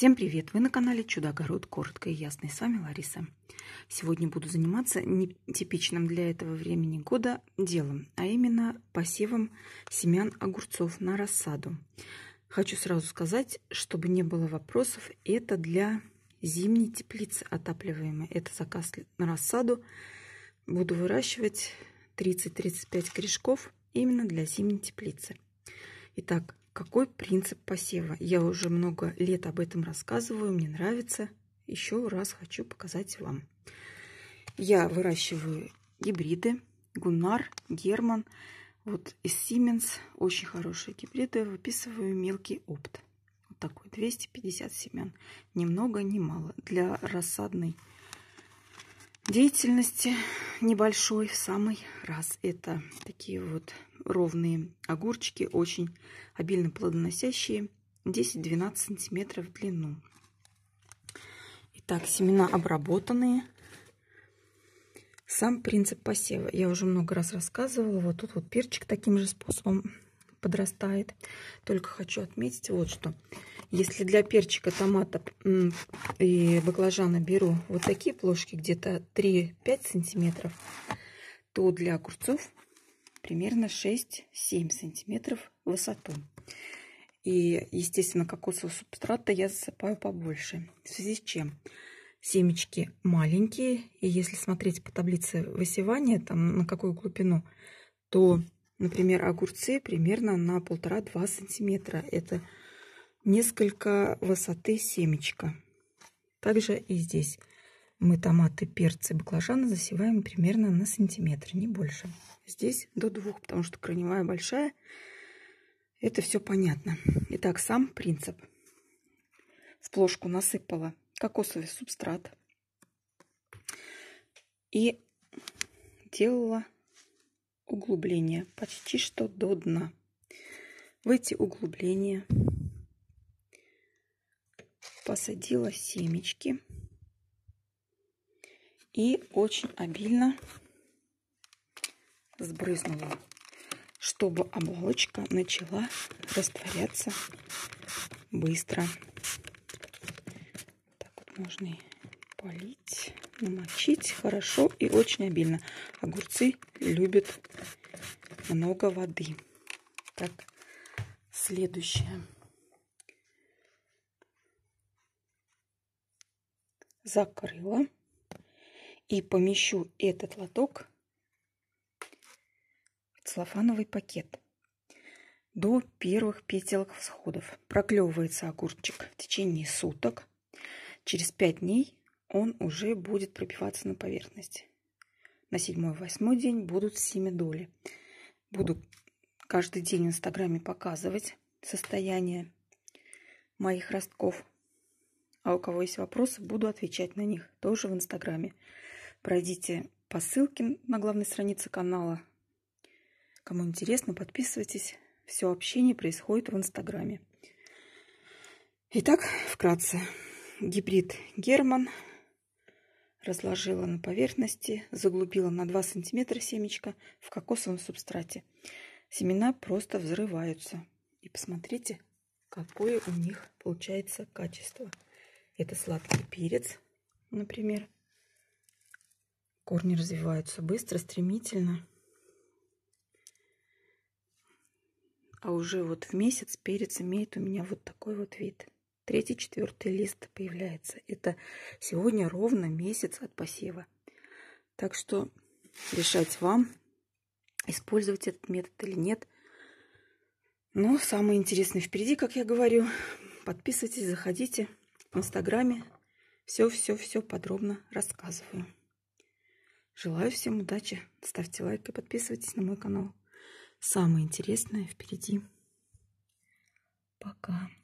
Всем привет! Вы на канале Чудо Чудогород, коротко и ясно. И с вами Лариса. Сегодня буду заниматься нетипичным для этого времени года делом, а именно посевом семян огурцов на рассаду. Хочу сразу сказать, чтобы не было вопросов, это для зимней теплицы отапливаемой. Это заказ на рассаду. Буду выращивать 30-35 корешков именно для зимней теплицы. Итак, какой принцип посева? Я уже много лет об этом рассказываю, мне нравится. Еще раз хочу показать вам. Я выращиваю гибриды. Гунар, Герман. Вот из Siemens очень хорошие гибриды. Выписываю мелкий опт. Вот такой 250 семян. Ни много, ни мало. Для рассадной деятельности небольшой в самый раз. Это такие вот ровные огурчики, очень обильно плодоносящие, 10-12 сантиметров в длину. Итак, семена обработанные. Сам принцип посева я уже много раз рассказывала. Вот тут вот перчик таким же способом подрастает. Только хочу отметить вот что. Если для перчика, томата и баклажана беру вот такие плошки, где-то 3-5 сантиметров, то для огурцов примерно 6-7 сантиметров высоту. И, естественно, кокосового субстрата я засыпаю побольше. В связи с чем? Семечки маленькие, и если смотреть по таблице высевания, там на какую глубину, то Например, огурцы примерно на 1,5-2 сантиметра. Это несколько высоты семечка. Также и здесь мы томаты, перцы, баклажаны засеваем примерно на сантиметр, не больше. Здесь до двух, потому что корневая большая. Это все понятно. Итак, сам принцип. В плошку насыпала кокосовый субстрат и делала углубления, почти что до дна. В эти углубления посадила семечки и очень обильно сбрызнула, чтобы оболочка начала растворяться быстро. Так вот можно и полить намочить хорошо и очень обильно. Огурцы любят много воды. Так, следующее. Закрыла. И помещу этот лоток в целлофановый пакет до первых петелок всходов. Проклевывается огурчик в течение суток. Через пять дней он уже будет пробиваться на поверхность. На седьмой, восьмой день будут семидоли. Буду каждый день в Инстаграме показывать состояние моих ростков. А у кого есть вопросы, буду отвечать на них тоже в Инстаграме. Пройдите по ссылке на главной странице канала. Кому интересно, подписывайтесь. Все общение происходит в Инстаграме. Итак, вкратце. Гибрид Герман разложила на поверхности, заглубила на 2 см семечко в кокосовом субстрате. Семена просто взрываются. И посмотрите, какое у них получается качество. Это сладкий перец, например. Корни развиваются быстро, стремительно. А уже вот в месяц перец имеет у меня вот такой вот вид. Третий, четвертый лист появляется. Это сегодня ровно месяц от посева. Так что решать вам, использовать этот метод или нет. Но самое интересное впереди, как я говорю. Подписывайтесь, заходите в Инстаграме. Все-все-все подробно рассказываю. Желаю всем удачи. Ставьте лайк и подписывайтесь на мой канал. Самое интересное впереди. Пока.